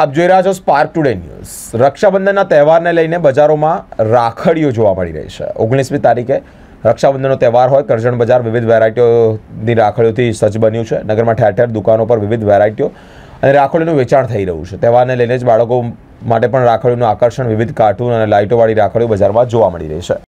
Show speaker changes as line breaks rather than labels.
આપ જોઈ રહ્યા છો સ્પાર્ક ટુડે ન્યૂઝ રક્ષાબંધનના તહેવારને લઈને બજારોમાં રાખડીઓ જોવા મળી રહી છે ઓગણીસમી તારીખે રક્ષાબંધનનો તહેવાર હોય કરજણ બજાર વિવિધ વેરાયટીઓની રાખડીઓથી સજ્જ બન્યું છે નગરમાં ઠેર ઠેર દુકાનો પર વિવિધ વેરાયટીઓ અને રાખડીનું વેચાણ થઈ રહ્યું છે તહેવારને લઈને જ બાળકો માટે પણ રાખડીનું આકર્ષણ વિવિધ કાર્ટૂન અને લાઇટોવાળી રાખડીઓ બજારમાં જોવા મળી રહી છે